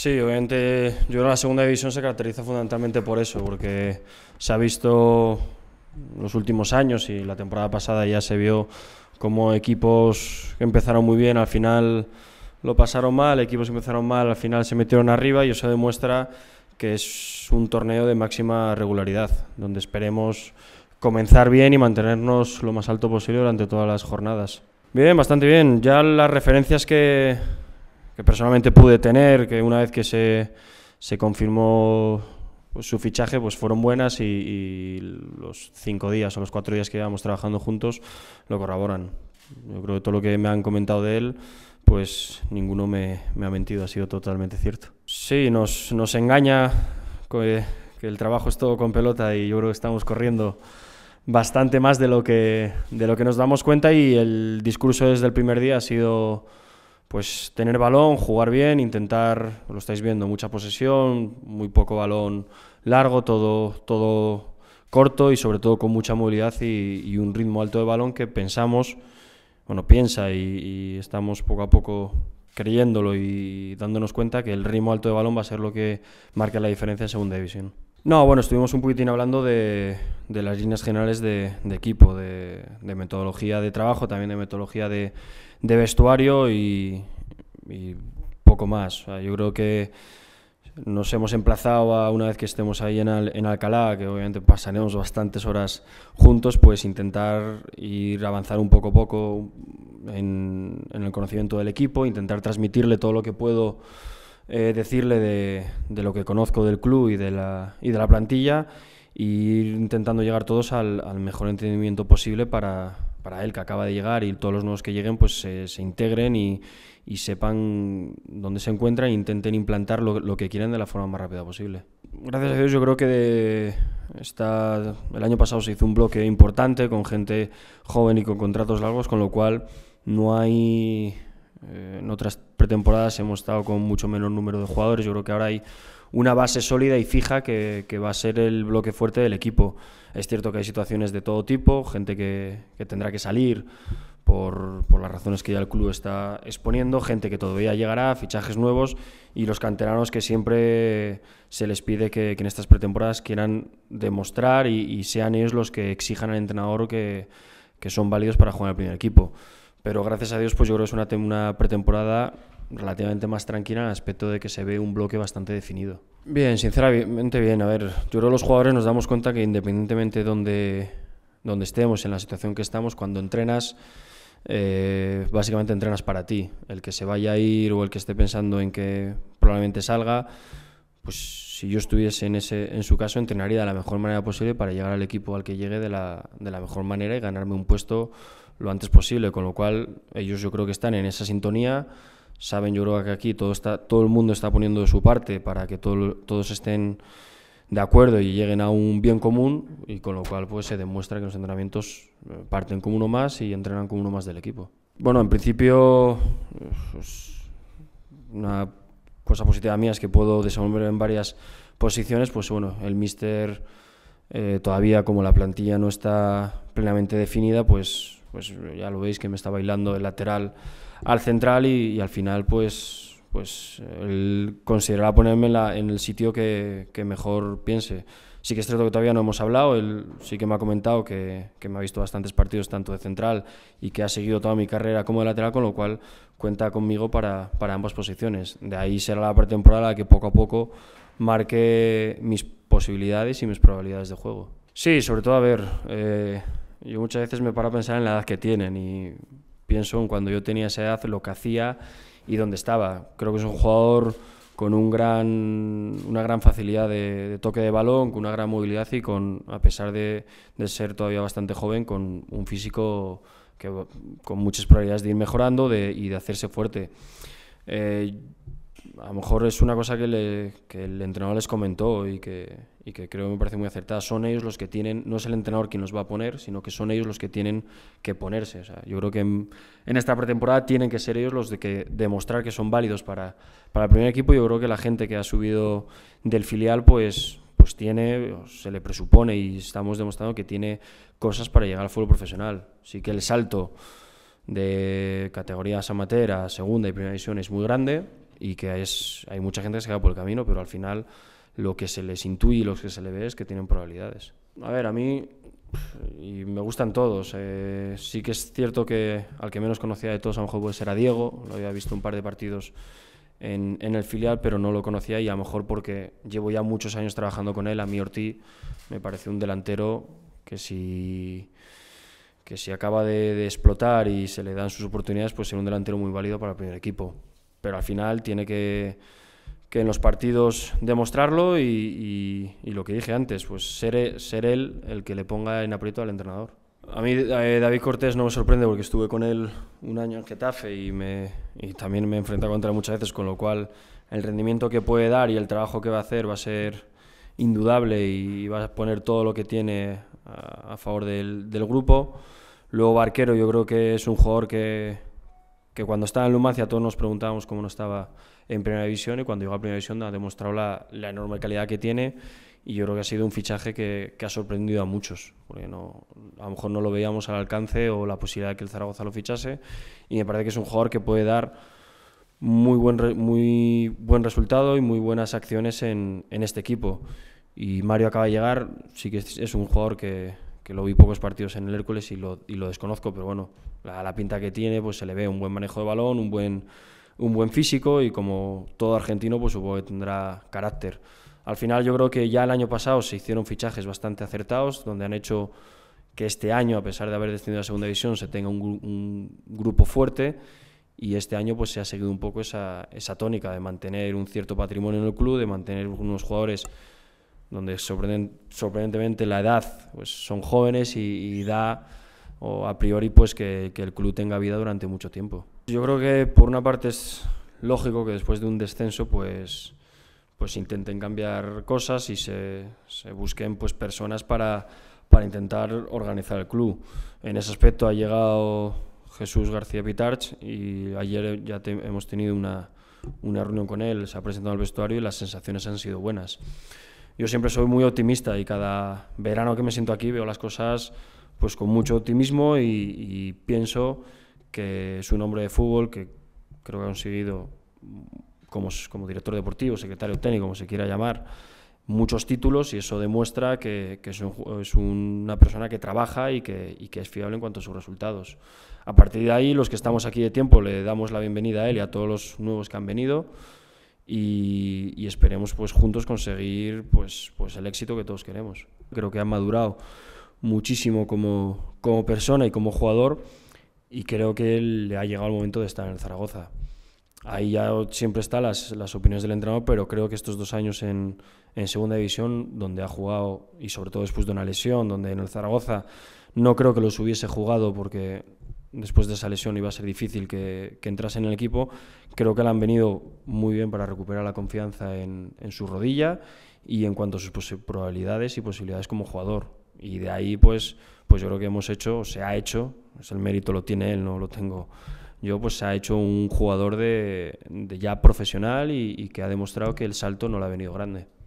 Sí, obviamente yo creo que la segunda división se caracteriza fundamentalmente por eso, porque se ha visto los últimos años y la temporada pasada ya se vio como equipos que empezaron muy bien, al final lo pasaron mal, equipos que empezaron mal, al final se metieron arriba y eso demuestra que es un torneo de máxima regularidad, donde esperemos comenzar bien y mantenernos lo más alto posible durante todas las jornadas. Bien, bastante bien. Ya las referencias que, que personalmente pude tener, que una vez que se, confirmó pues, su fichaje, pues fueron buenas y, los cinco días o los cuatro días que llevamos trabajando juntos lo corroboran. Yo creo que todo lo que me han comentado de él, pues ninguno me, ha mentido, ha sido totalmente cierto. Sí, nos, nos engaña que, eh, que, el trabajo es todo con pelota y yo creo que estamos corriendo bastante más de lo que, de lo que nos damos cuenta y el discurso desde el primer día ha sido pues tener balón, jugar bien, intentar, lo estáis viendo, mucha posesión, muy poco balón largo, todo, todo corto y sobre todo con mucha movilidad y, un ritmo alto de balón que pensamos, bueno, piensa y, y, estamos poco a poco creyéndolo y dándonos cuenta que el ritmo alto de balón va a ser lo que marca la diferencia en segunda división. No, bueno, estuvimos un poquitín hablando de, las líneas generales de, equipo, de, metodología de trabajo, también de metodología de, vestuario y, poco más. yo creo que nos hemos emplazado a una vez que estemos ahí en, Alcalá, que obviamente pasaremos bastantes horas juntos, pues intentar ir avanzar un poco a poco en el conocimiento del equipo, intentar transmitirle todo lo que puedo eh, decirle de, de, lo que conozco del club y de la, y de la plantilla e ir intentando llegar todos al, mejor entendimiento posible para, para, él que acaba de llegar y todos los nuevos que lleguen pues se, integren y, y, sepan dónde se encuentran e intenten implantar lo, que quieren de la forma más rápida posible. Gracias a Dios yo creo que de esta, el año pasado se hizo un bloque importante con gente joven y con contratos largos, con lo cual no hay eh, en otras pretemporadas hemos estado con mucho menor número de jugadores. Yo creo que ahora hay una base sólida y fija que, va a ser el bloque fuerte del equipo. Es cierto que hay situaciones de todo tipo, gente que, tendrá que salir por, las razones que ya el club está exponiendo, gente que todavía llegará, fichajes nuevos y los canteranos que siempre se les pide que, en estas pretemporadas quieran demostrar y, sean ellos los que exijan al entrenador que, que son válidos para jugar al primer equipo. Pero gracias a Dios, pues yo creo que es una, pretemporada relativamente más tranquila en el aspecto de que se ve un bloque bastante definido. Bien, sinceramente bien. A ver, yo creo que los jugadores nos damos cuenta que independientemente de donde, estemos, en la situación que estamos, cuando entrenas, eh, básicamente entrenas para ti. El que se vaya a ir o el que esté pensando en que probablemente salga, pues si yo estuviese en, ese, en su caso, entrenaría de la mejor manera posible para llegar al equipo al que llegue de la, mejor manera y ganarme un puesto lo antes posible. Con lo cual, ellos yo creo que están en esa sintonía. Saben, yo creo que aquí todo, está, todo el mundo está poniendo de su parte para que todos estén de acuerdo y lleguen a un bien común y con lo cual pues se demuestra que los entrenamientos eh, parten como uno más y entrenan como uno más del equipo. Bueno, en principio pues, una cosa positiva mía es que puedo desenvolver en varias posiciones, pues bueno, el míster eh, todavía como la plantilla no está plenamente definida, pues, pues ya lo veis que me está bailando el lateral al central y, al final pues pues él considerará ponerme en, el sitio que, que mejor piense. Sí que es cierto que todavía no hemos hablado, él sí que me ha comentado que, que, me ha visto bastantes partidos tanto de central y que ha seguido toda mi carrera como de lateral, con lo cual cuenta conmigo para, para ambas posiciones. De ahí será la pretemporada que poco a poco marque mis posibilidades y mis probabilidades de juego. Sí, sobre todo, a ver, eh, yo muchas veces me paro a pensar en la edad que tienen y pienso en cuando yo tenía esa edad, lo que hacía y dónde estaba. Creo que es un jugador con una gran facilidad de, toque de balón, con una gran movilidad y con, a pesar de, ser todavía bastante joven, con un físico que, con muchas probabilidades de ir mejorando y de hacerse fuerte. Eh, a lo mejor es una cosa que, el entrenador les comentó y que, y que creo que me parece muy acertada. Son ellos los que tienen, no es el entrenador quien los va a poner, sino que son ellos los que tienen que ponerse. yo creo que en, esta pretemporada tienen que ser ellos los de que demostrar que son válidos para, para el primer equipo. Yo creo que la gente que ha subido del filial, pues, pues tiene, se le presupone y estamos demostrando que tiene cosas para llegar al fútbol profesional. Sí que el salto de categorías amateur a segunda y primera división es muy grande y que es, hay mucha gente que se queda por el camino, pero al final lo que se les intuye y lo que se le ve es que tienen probabilidades. A ver, a mí y me gustan todos. Eh, sí que es cierto que al que menos conocía de todos a lo mejor puede ser a Diego, lo había visto un par de partidos en, el filial, pero no lo conocía y a lo mejor porque llevo ya muchos años trabajando con él, a mí Ortiz me parece un delantero que si, que si acaba de, de explotar y se le dan sus oportunidades, pues será un delantero muy válido para el primer equipo pero al final tiene que, en los partidos demostrarlo y, lo que dije antes, pues ser, ser él el que le ponga en aprieto al entrenador. A mí eh, David Cortés no me sorprende porque estuve con él un año en Getafe y, me, y también me he enfrentado contra él muchas veces, con lo cual el rendimiento que puede dar y el trabajo que va a hacer va a ser indudable y va a poner todo lo que tiene a, favor del, del grupo. Luego Barquero yo creo que es un jugador que, que cuando estaba en Lumancia todos nos preguntábamos cómo no estaba en Primera División y cuando llegó a Primera División ha demostrado la, enorme calidad que tiene y yo creo que ha sido un fichaje que, ha sorprendido a muchos, porque no, a lo mejor no lo veíamos al alcance o la posibilidad de que el Zaragoza lo fichase y me parece que es un jugador que puede dar muy buen, muy buen resultado y muy buenas acciones en, este equipo. Y Mario acaba de llegar, sí que es un jugador que, que lo vi pocos partidos en el Hércules y lo, y lo desconozco, pero bueno, la, la, pinta que tiene, pues se le ve un buen manejo de balón, un buen, un buen físico y como todo argentino, pues supongo que tendrá carácter. Al final yo creo que ya el año pasado se hicieron fichajes bastante acertados, donde han hecho que este año, a pesar de haber descendido a segunda división, se tenga un, un grupo fuerte y este año pues se ha seguido un poco esa, esa tónica de mantener un cierto patrimonio en el club, de mantener unos jugadores donde sorprendentemente la edad pues son jóvenes y, da o a priori pues que, el club tenga vida durante mucho tiempo. Yo creo que por una parte es lógico que después de un descenso pues pues intenten cambiar cosas y se, busquen pues personas para, para intentar organizar el club. En ese aspecto ha llegado Jesús García Pitarch y ayer ya hemos tenido una, una reunión con él, se ha presentado al vestuario y las sensaciones han sido buenas yo siempre soy muy optimista y cada verano que me siento aquí veo las cosas pues con mucho optimismo y, pienso que es un hombre de fútbol que creo que ha conseguido como, como director deportivo, secretario técnico, como se quiera llamar, muchos títulos y eso demuestra que, es, una persona que trabaja y que, es fiable en cuanto a sus resultados. A partir de ahí, los que estamos aquí de tiempo le damos la bienvenida a él y a todos los nuevos que han venido y, esperemos pues juntos conseguir pues, pues el éxito que todos queremos. Creo que ha madurado muchísimo como, como persona y como jugador y creo que le ha llegado el momento de estar en el Zaragoza. Ahí ya siempre están las, las opiniones del entrenador, pero creo que estos dos años en, en segunda división, donde ha jugado y sobre todo después de una lesión, donde en el Zaragoza no creo que los hubiese jugado porque después de esa lesión iba a ser difícil que, entrase en el equipo, creo que le han venido muy bien para recuperar la confianza en, su rodilla y en cuanto a sus probabilidades y posibilidades como jugador. Y de ahí, pues, pues yo creo que hemos hecho, se ha hecho, Es el mérito lo tiene él, no lo tengo yo, pues se ha hecho un jugador de, ya profesional y que ha demostrado que el salto no le ha venido grande.